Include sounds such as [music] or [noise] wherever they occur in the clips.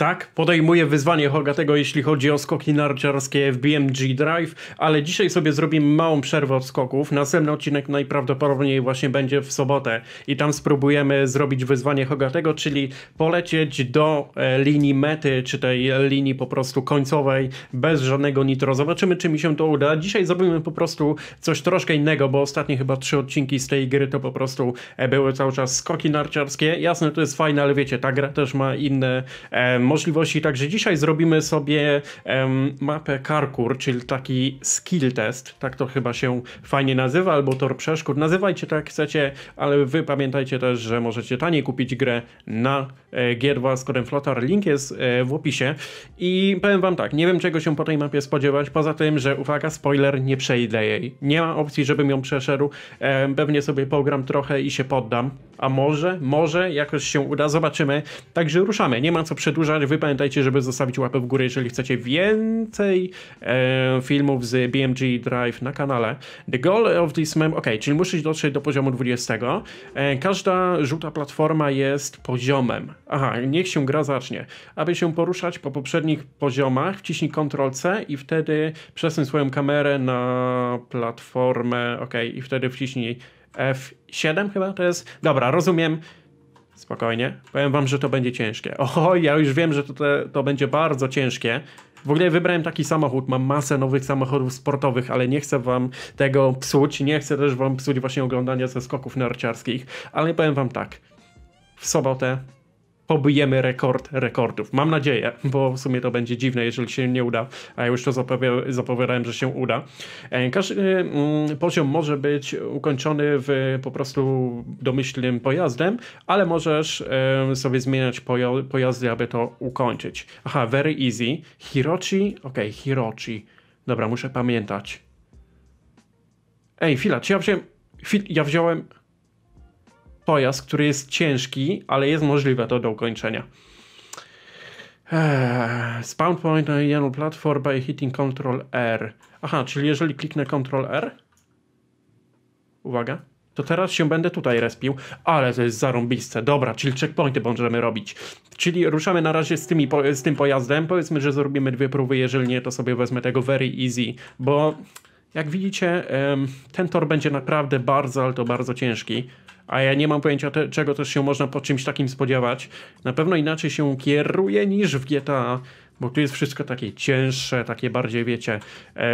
Tak, podejmuję wyzwanie Hogatego, jeśli chodzi o skoki narciarskie w BMG Drive, ale dzisiaj sobie zrobimy małą przerwę od skoków. Następny odcinek najprawdopodobniej właśnie będzie w sobotę i tam spróbujemy zrobić wyzwanie Hogatego, czyli polecieć do e, linii mety, czy tej linii po prostu końcowej, bez żadnego nitro. Zobaczymy, czy mi się to uda. Dzisiaj zrobimy po prostu coś troszkę innego, bo ostatnie chyba trzy odcinki z tej gry to po prostu e, były cały czas skoki narciarskie. Jasne, to jest fajne, ale wiecie, ta gra też ma inne... Em, możliwości. Także dzisiaj zrobimy sobie mapę Karkur, czyli taki skill test, tak to chyba się fajnie nazywa, albo tor przeszkód. Nazywajcie tak jak chcecie, ale wy pamiętajcie też, że możecie taniej kupić grę na G2 z kodem Flotar. Link jest e, w opisie. I powiem wam tak, nie wiem czego się po tej mapie spodziewać, poza tym, że uwaga, spoiler, nie przejdę jej. Nie ma opcji, żebym ją przeszedł. Pewnie sobie pogram trochę i się poddam. A może, może jakoś się uda, zobaczymy. Także ruszamy, nie ma co przedłużać ale wy pamiętajcie, żeby zostawić łapę w górę, jeżeli chcecie więcej e, filmów z BMG Drive na kanale. The goal of this mem... ok, czyli musisz dotrzeć do poziomu 20. E, każda żółta platforma jest poziomem. Aha, niech się gra zacznie. Aby się poruszać po poprzednich poziomach, wciśnij Ctrl-C i wtedy przesuń swoją kamerę na platformę, ok, i wtedy wciśnij F7 chyba to jest. Dobra, rozumiem. Spokojnie. Powiem wam, że to będzie ciężkie. Oho, ja już wiem, że to, to będzie bardzo ciężkie. W ogóle wybrałem taki samochód, mam masę nowych samochodów sportowych, ale nie chcę wam tego psuć, nie chcę też wam psuć właśnie oglądania ze skoków narciarskich, ale powiem wam tak, w sobotę pobijemy rekord rekordów. Mam nadzieję, bo w sumie to będzie dziwne, jeżeli się nie uda, a ja już to zapowiadałem, że się uda. E, Każdy e, mm, poziom może być ukończony w po prostu domyślnym pojazdem, ale możesz e, sobie zmieniać pojazdy, aby to ukończyć. Aha, very easy. Hirochi, okej, okay, Hirochi. Dobra, muszę pamiętać. Ej, chwila, czy ja wziąłem... ja wziąłem pojazd, który jest ciężki, ale jest możliwe to do ukończenia. Eee, spawn point na jedną platform by hitting Ctrl R. Aha, czyli jeżeli kliknę Ctrl R. Uwaga. To teraz się będę tutaj respił, ale to jest zarąbiste. Dobra, czyli checkpointy będziemy robić. Czyli ruszamy na razie z, tymi, z tym pojazdem. Powiedzmy, że zrobimy dwie próby, jeżeli nie, to sobie wezmę tego very easy, bo jak widzicie, ten tor będzie naprawdę bardzo, ale to bardzo ciężki a ja nie mam pojęcia, te, czego też się można po czymś takim spodziewać. Na pewno inaczej się kieruje niż w GTA, bo tu jest wszystko takie cięższe, takie bardziej, wiecie,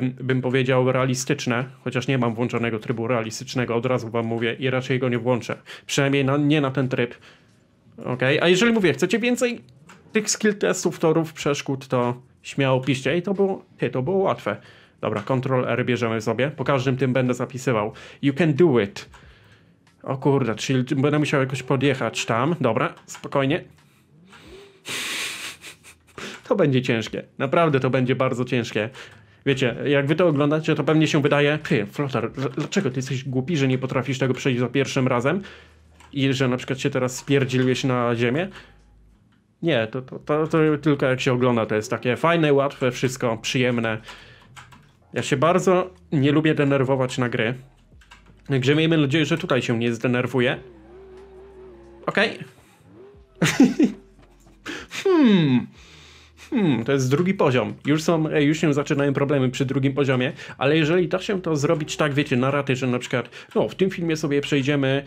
bym powiedział realistyczne, chociaż nie mam włączonego trybu realistycznego, od razu wam mówię i raczej go nie włączę. Przynajmniej na, nie na ten tryb. Ok, a jeżeli mówię, chcecie więcej tych skill testów, torów, przeszkód, to śmiało piszcie. I to było, ty, to było łatwe. Dobra, Ctrl R bierzemy sobie. Po każdym tym będę zapisywał. You can do it. O kurde, czyli będę musiał jakoś podjechać tam. Dobra, spokojnie. To będzie ciężkie. Naprawdę to będzie bardzo ciężkie. Wiecie, jak wy to oglądacie, to pewnie się wydaje, ty, Flotar, dlaczego ty jesteś głupi, że nie potrafisz tego przejść za pierwszym razem? I że na przykład się teraz spierdziłeś na ziemię? Nie, to, to, to, to tylko jak się ogląda, to jest takie fajne, łatwe, wszystko przyjemne. Ja się bardzo nie lubię denerwować na gry, Także miejmy nadzieję, że tutaj się nie zdenerwuje. Okej. Okay. [laughs] hmm. Hmm, to jest drugi poziom. Już są, e, już się zaczynają problemy przy drugim poziomie, ale jeżeli da się to zrobić tak, wiecie, na raty, że na przykład, no, w tym filmie sobie przejdziemy...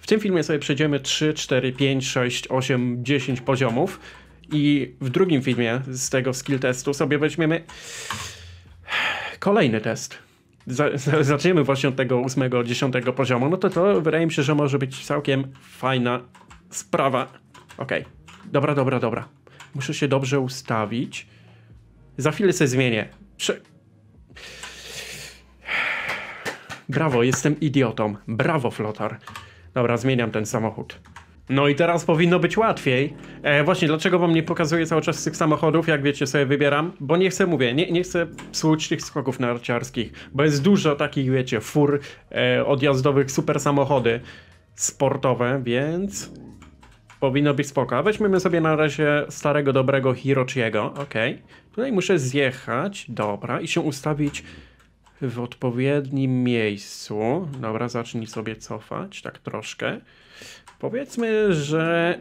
W tym filmie sobie przejdziemy 3, 4, 5, 6, 8, 10 poziomów i w drugim filmie z tego skill testu sobie weźmiemy kolejny test zaczniemy właśnie od tego ósmego, dziesiątego poziomu, no to to wydaje mi się, że może być całkiem fajna sprawa. Okej, okay. dobra, dobra, dobra. Muszę się dobrze ustawić. Za chwilę sobie zmienię. Prze Brawo, jestem idiotą. Brawo, Flotar. Dobra, zmieniam ten samochód. No i teraz powinno być łatwiej. E, właśnie, dlaczego wam nie pokazuję cały czas tych samochodów, jak wiecie, sobie wybieram? Bo nie chcę, mówię, nie, nie chcę psuć tych skoków narciarskich, bo jest dużo takich, wiecie, fur e, odjazdowych, super samochody sportowe, więc powinno być spoko. Weźmiemy sobie na razie starego, dobrego Hirochiego, ok. Tutaj muszę zjechać, dobra, i się ustawić w odpowiednim miejscu. Dobra, zacznij sobie cofać, tak troszkę. Powiedzmy, że...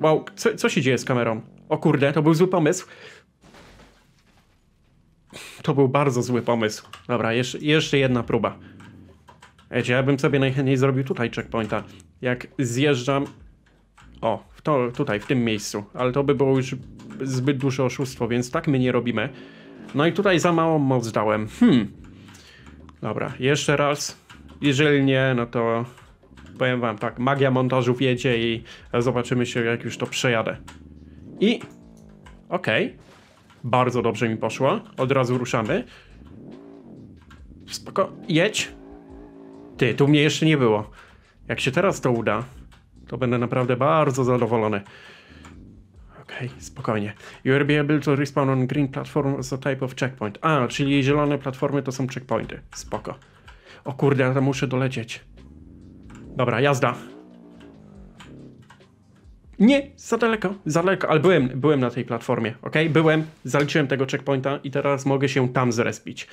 Wow, co, co się dzieje z kamerą? O kurde, to był zły pomysł. To był bardzo zły pomysł. Dobra, jeszcze, jeszcze jedna próba. Wiecie, ja bym sobie najchętniej zrobił tutaj checkpointa. Jak zjeżdżam... O, w to, tutaj, w tym miejscu. Ale to by było już zbyt duże oszustwo, więc tak my nie robimy. No i tutaj za mało moc dałem. Hmm. Dobra, jeszcze raz. Jeżeli nie, no to powiem wam tak, magia montażu wiedzie i zobaczymy się jak już to przejadę. I okej, okay. bardzo dobrze mi poszło, od razu ruszamy. Spoko, jedź. Ty, tu mnie jeszcze nie było. Jak się teraz to uda, to będę naprawdę bardzo zadowolony. Okej, okay, spokojnie. You will be able to respawn on green platform as a type of checkpoint. A, czyli zielone platformy to są checkpointy. Spoko. O kurde, ja tam muszę dolecieć. Dobra, jazda. Nie, za daleko, za daleko, ale byłem, byłem na tej platformie, ok? Byłem, zaliczyłem tego checkpointa i teraz mogę się tam zrespić.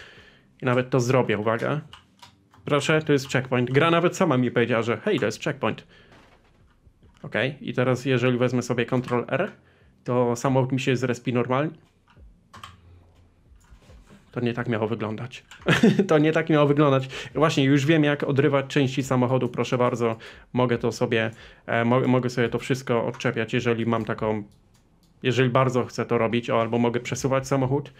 I nawet to zrobię, uwaga. Proszę, to jest checkpoint. Gra nawet sama mi powiedziała, że hej, to jest checkpoint. Ok, i teraz jeżeli wezmę sobie Ctrl R, to samochód mi się zrespi normalnie to nie tak miało wyglądać. [laughs] to nie tak miało wyglądać. Właśnie już wiem, jak odrywać części samochodu, proszę bardzo. Mogę to sobie, e, mo mogę sobie to wszystko odczepiać, jeżeli mam taką, jeżeli bardzo chcę to robić, albo mogę przesuwać samochód.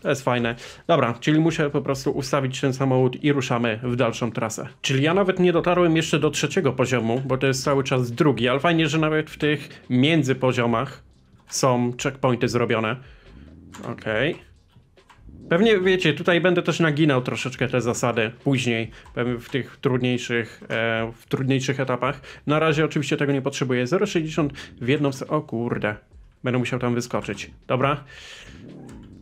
To jest fajne. Dobra, czyli muszę po prostu ustawić ten samochód i ruszamy w dalszą trasę. Czyli ja nawet nie dotarłem jeszcze do trzeciego poziomu, bo to jest cały czas drugi, ale fajnie, że nawet w tych międzypoziomach są checkpointy zrobione. Okej. Okay. Pewnie wiecie, tutaj będę też naginał troszeczkę te zasady później, w tych trudniejszych, e, w trudniejszych etapach. Na razie oczywiście tego nie potrzebuję. 0,60 w jedną O kurde, będę musiał tam wyskoczyć. Dobra,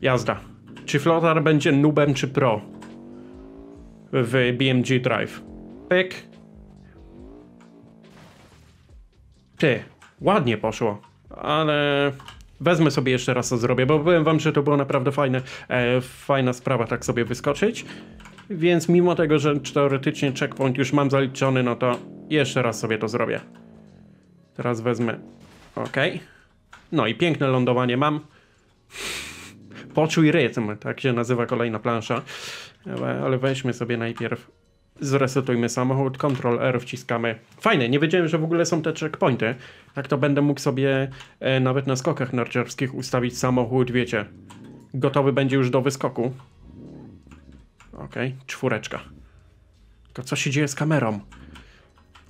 jazda. Czy flotar będzie nubem czy pro w BMG Drive? Pyk. Ty, ładnie poszło, ale Wezmę sobie jeszcze raz to zrobię, bo powiem wam, że to było naprawdę fajne, e, fajna sprawa tak sobie wyskoczyć. Więc mimo tego, że teoretycznie checkpoint już mam zaliczony, no to jeszcze raz sobie to zrobię. Teraz wezmę... ok. No i piękne lądowanie mam. Poczuj rytm, tak się nazywa kolejna plansza. Ale, ale weźmy sobie najpierw zresetujmy samochód, Ctrl R wciskamy. Fajne, nie wiedziałem, że w ogóle są te checkpointy. Tak to będę mógł sobie e, nawet na skokach narciarskich ustawić samochód, wiecie. Gotowy będzie już do wyskoku. Okej, okay, czwóreczka. To co się dzieje z kamerą?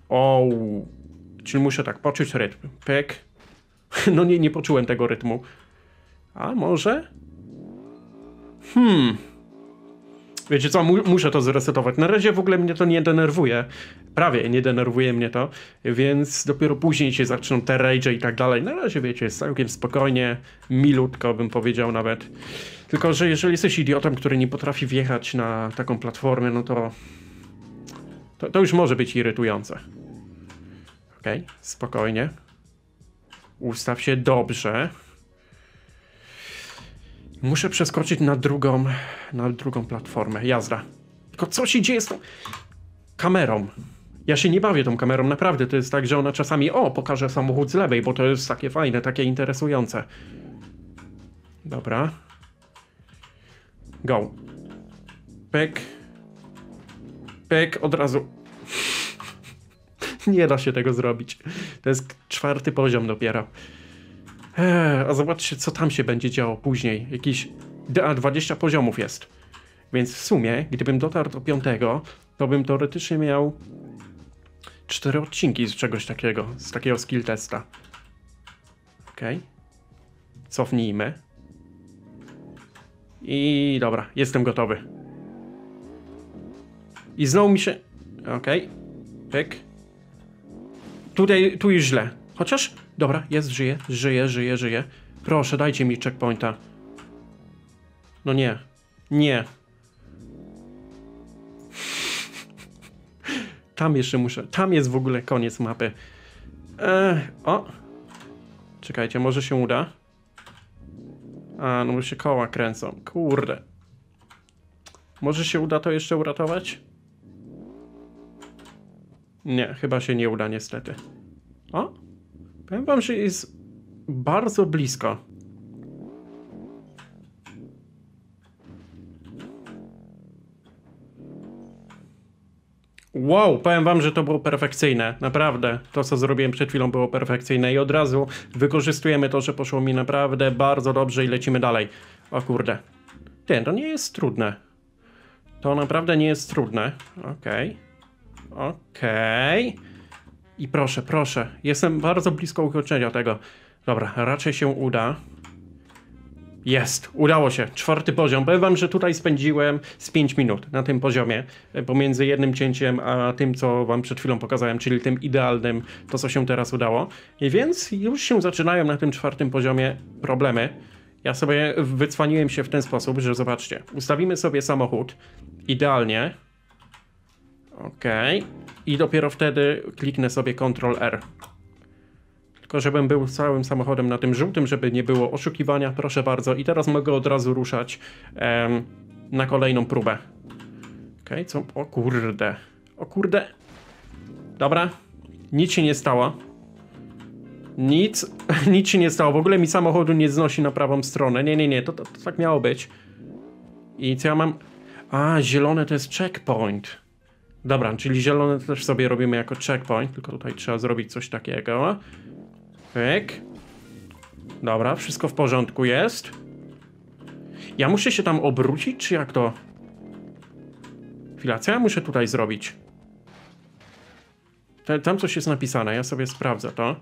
O, czyli muszę tak poczuć rytm. Pyk. [laughs] No nie, nie poczułem tego rytmu. A może? Hmm, Wiecie co, mu muszę to zresetować. Na razie w ogóle mnie to nie denerwuje. Prawie nie denerwuje mnie to, więc dopiero później się zaczną te rage i tak dalej. Na razie wiecie, jest całkiem spokojnie, milutko bym powiedział nawet. Tylko, że jeżeli jesteś idiotem, który nie potrafi wjechać na taką platformę, no to... To, to już może być irytujące. Okej, okay, spokojnie. Ustaw się dobrze. Muszę przeskoczyć na drugą, na drugą platformę. Jazda. Tylko co się dzieje z tą kamerą? Ja się nie bawię tą kamerą, naprawdę. To jest tak, że ona czasami, o, pokaże samochód z lewej, bo to jest takie fajne, takie interesujące. Dobra. Go. Pek. Pek, od razu. [laughs] nie da się tego zrobić. To jest czwarty poziom dopiero. Eee, a zobaczcie, co tam się będzie działo później. Jakiś DA 20 poziomów jest. Więc w sumie, gdybym dotarł do piątego, to bym teoretycznie miał cztery odcinki z czegoś takiego, z takiego skill testa. Okej. Okay. Cofnijmy. I dobra, jestem gotowy. I znowu mi się... Okej. Okay. Pyk. Tutaj, tu już źle. Chociaż Dobra, jest, żyje, żyje, żyje, żyje. Proszę, dajcie mi checkpointa. No nie. Nie. [laughs] Tam jeszcze muszę... Tam jest w ogóle koniec mapy. Eee, o! Czekajcie, może się uda. A, no już się koła kręcą. Kurde. Może się uda to jeszcze uratować? Nie, chyba się nie uda niestety. O! Powiem wam, że jest bardzo blisko. Wow, powiem wam, że to było perfekcyjne. Naprawdę. To, co zrobiłem przed chwilą, było perfekcyjne i od razu wykorzystujemy to, że poszło mi naprawdę bardzo dobrze i lecimy dalej. O kurde. Ten, to nie jest trudne. To naprawdę nie jest trudne. Okej. Okay. Okej. Okay. I proszę, proszę. Jestem bardzo blisko ukończenia tego. Dobra, raczej się uda. Jest, udało się. Czwarty poziom. Powiem wam, że tutaj spędziłem z 5 minut na tym poziomie, e, pomiędzy jednym cięciem a tym, co wam przed chwilą pokazałem, czyli tym idealnym, to co się teraz udało. I więc już się zaczynają na tym czwartym poziomie problemy. Ja sobie wycwaniłem się w ten sposób, że zobaczcie, ustawimy sobie samochód idealnie, Okej. Okay. I dopiero wtedy kliknę sobie Ctrl R. Tylko żebym był całym samochodem na tym żółtym, żeby nie było oszukiwania, proszę bardzo. I teraz mogę od razu ruszać em, na kolejną próbę. Okej, okay, co? O kurde. O kurde. Dobra. Nic się nie stało. Nic, [laughs] nic się nie stało. W ogóle mi samochodu nie znosi na prawą stronę. Nie, nie, nie, to, to, to tak miało być. I co ja mam? A, zielone to jest checkpoint. Dobra, czyli zielone też sobie robimy jako checkpoint, tylko tutaj trzeba zrobić coś takiego. Pyk. Dobra, wszystko w porządku jest. Ja muszę się tam obrócić, czy jak to? Chwila, co ja muszę tutaj zrobić? Tam coś jest napisane, ja sobie sprawdzę to.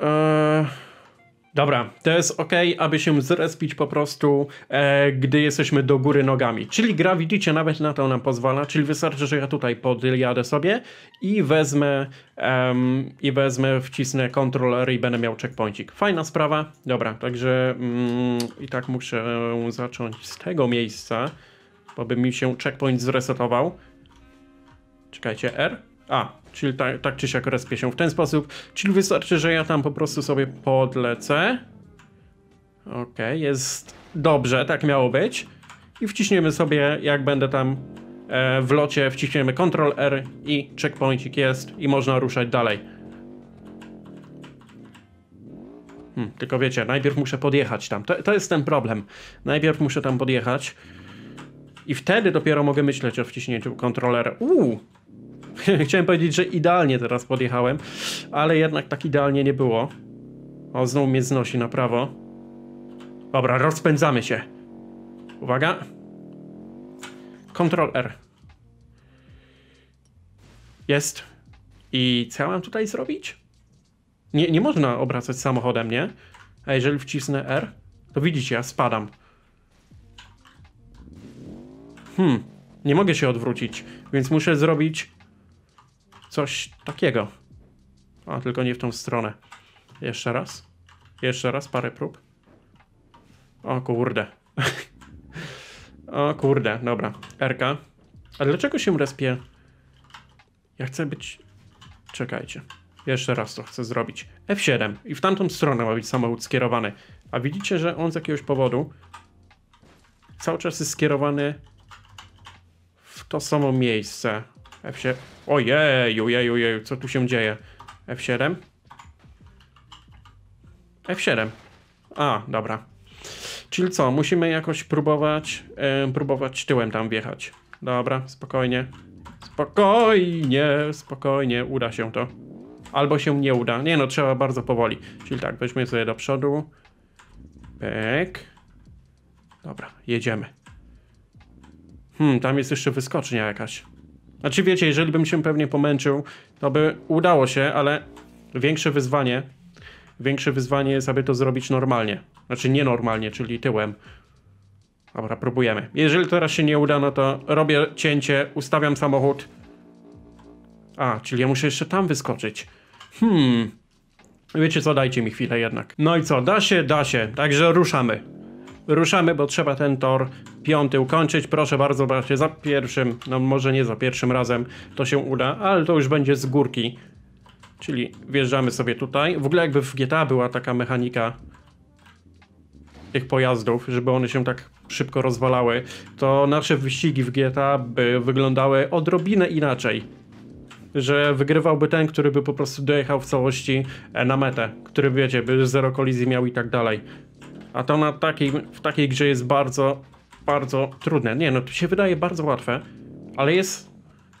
Eee... Dobra, to jest ok, aby się zrespić po prostu, e, gdy jesteśmy do góry nogami. Czyli gra, widzicie, nawet na to nam pozwala, czyli wystarczy, że ja tutaj podjadę sobie i wezmę, i wezmę, wcisnę kontroler i będę miał checkpointik. Fajna sprawa. Dobra, także mm, i tak muszę zacząć z tego miejsca, bo by mi się checkpoint zresetował. Czekajcie, R? A, Czyli tak, tak czy siak respię się w ten sposób. Czyli wystarczy, że ja tam po prostu sobie podlecę. Okej, okay, jest dobrze, tak miało być. I wciśniemy sobie, jak będę tam e, w locie, wciśniemy Ctrl R i checkpointik jest i można ruszać dalej. Hmm, tylko wiecie, najpierw muszę podjechać tam. To, to jest ten problem. Najpierw muszę tam podjechać. I wtedy dopiero mogę myśleć o wciśnięciu kontrolera. Uuu, [laughs] Chciałem powiedzieć, że idealnie teraz podjechałem, ale jednak tak idealnie nie było. O, znowu mnie znosi na prawo. Dobra, rozpędzamy się. Uwaga. Ctrl R. Jest. I co ja mam tutaj zrobić? Nie, nie można obracać samochodem, nie? A jeżeli wcisnę R, to widzicie, ja spadam. Hmm, nie mogę się odwrócić, więc muszę zrobić Coś takiego. A, tylko nie w tą stronę. Jeszcze raz. Jeszcze raz, parę prób. O kurde. [laughs] o kurde, dobra. RK. A dlaczego się respie? Ja chcę być... Czekajcie. Jeszcze raz to chcę zrobić. F7. I w tamtą stronę ma być samochód skierowany. A widzicie, że on z jakiegoś powodu cały czas jest skierowany w to samo miejsce. F7. Ojej, ojej, ojej, co tu się dzieje? F7? F7. A, dobra. Czyli co, musimy jakoś próbować, yy, próbować tyłem tam wjechać. Dobra, spokojnie. Spokojnie, spokojnie, uda się to. Albo się nie uda. Nie no, trzeba bardzo powoli. Czyli tak, weźmy sobie do przodu. Pek. Dobra, jedziemy. Hmm, tam jest jeszcze wyskocznia jakaś. Znaczy wiecie, jeżeli bym się pewnie pomęczył, to by udało się, ale większe wyzwanie, większe wyzwanie jest, aby to zrobić normalnie. Znaczy nienormalnie, czyli tyłem. Dobra, próbujemy. Jeżeli teraz się nie uda, no to robię cięcie, ustawiam samochód. A, czyli ja muszę jeszcze tam wyskoczyć. Hmm. Wiecie co, dajcie mi chwilę jednak. No i co, da się, da się. Także ruszamy ruszamy, bo trzeba ten tor piąty ukończyć. Proszę bardzo, zobaczcie, za pierwszym, no może nie za pierwszym razem to się uda, ale to już będzie z górki. Czyli wjeżdżamy sobie tutaj. W ogóle jakby w GTA była taka mechanika tych pojazdów, żeby one się tak szybko rozwalały, to nasze wyścigi w GTA by wyglądały odrobinę inaczej. Że wygrywałby ten, który by po prostu dojechał w całości e, na metę, który wiecie, by zero kolizji miał i tak dalej. A to na takiej, w takiej grze jest bardzo, bardzo trudne. Nie no, to się wydaje bardzo łatwe, ale jest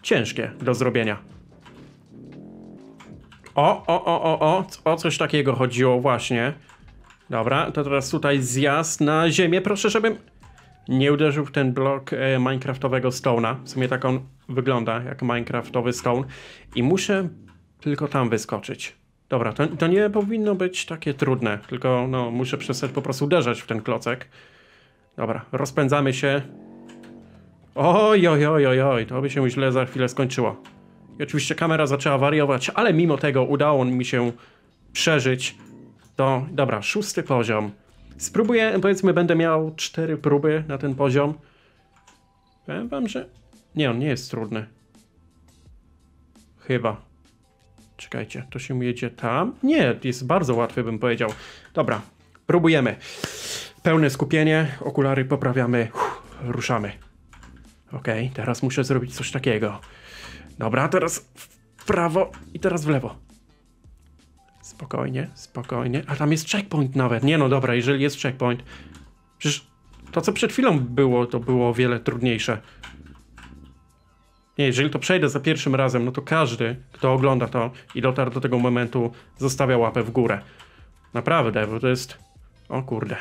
ciężkie do zrobienia. O, o, o, o, o, o coś takiego chodziło właśnie. Dobra, to teraz tutaj zjazd na ziemię. Proszę, żebym nie uderzył w ten blok e, minecraftowego stona, W sumie tak on wygląda, jak minecraftowy stone. I muszę tylko tam wyskoczyć. Dobra, to, to nie powinno być takie trudne, tylko no, muszę przestać po prostu uderzać w ten klocek. Dobra, rozpędzamy się. Oj, oj, oj, oj, oj, to by się źle za chwilę skończyło. I oczywiście kamera zaczęła wariować, ale mimo tego udało mi się przeżyć. To, dobra, szósty poziom. Spróbuję, powiedzmy, będę miał cztery próby na ten poziom. Powiem wam, że... Nie, on nie jest trudny. Chyba. Czekajcie, to się jedzie tam. Nie, jest bardzo łatwy, bym powiedział. Dobra, próbujemy. Pełne skupienie, okulary poprawiamy, Uff, ruszamy. Ok, teraz muszę zrobić coś takiego. Dobra, teraz w prawo i teraz w lewo. Spokojnie, spokojnie. A tam jest checkpoint nawet. Nie no, dobra, jeżeli jest checkpoint. Przecież to, co przed chwilą było, to było o wiele trudniejsze. Nie, jeżeli to przejdę za pierwszym razem, no to każdy, kto ogląda to i dotarł do tego momentu, zostawia łapę w górę. Naprawdę, bo to jest... O kurde.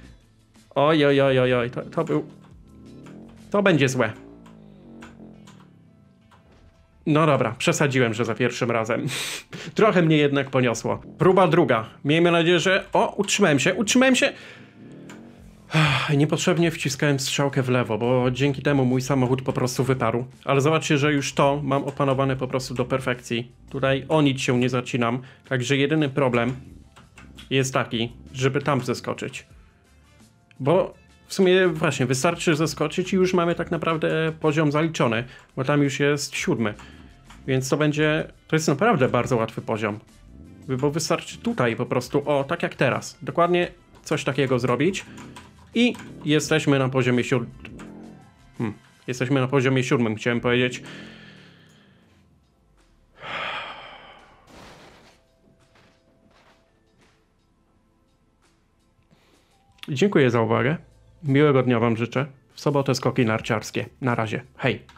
[laughs] oj, oj, oj, oj, oj. To, to był... To będzie złe. No dobra, przesadziłem, że za pierwszym razem. [laughs] Trochę mnie jednak poniosło. Próba druga. Miejmy nadzieję, że... O, utrzymałem się, utrzymałem się! Niepotrzebnie wciskałem strzałkę w lewo, bo dzięki temu mój samochód po prostu wyparł. Ale zobaczcie, że już to mam opanowane po prostu do perfekcji. Tutaj o nic się nie zacinam, także jedyny problem jest taki, żeby tam zeskoczyć. Bo w sumie właśnie, wystarczy zeskoczyć i już mamy tak naprawdę poziom zaliczony, bo tam już jest siódmy. Więc to będzie, to jest naprawdę bardzo łatwy poziom. Bo wystarczy tutaj po prostu, o tak jak teraz, dokładnie coś takiego zrobić i jesteśmy na poziomie siódmym. Hmm. Jesteśmy na poziomie siódmym, chciałem powiedzieć. Dziękuję za uwagę. Miłego dnia Wam życzę. W sobotę skoki narciarskie. Na razie. Hej.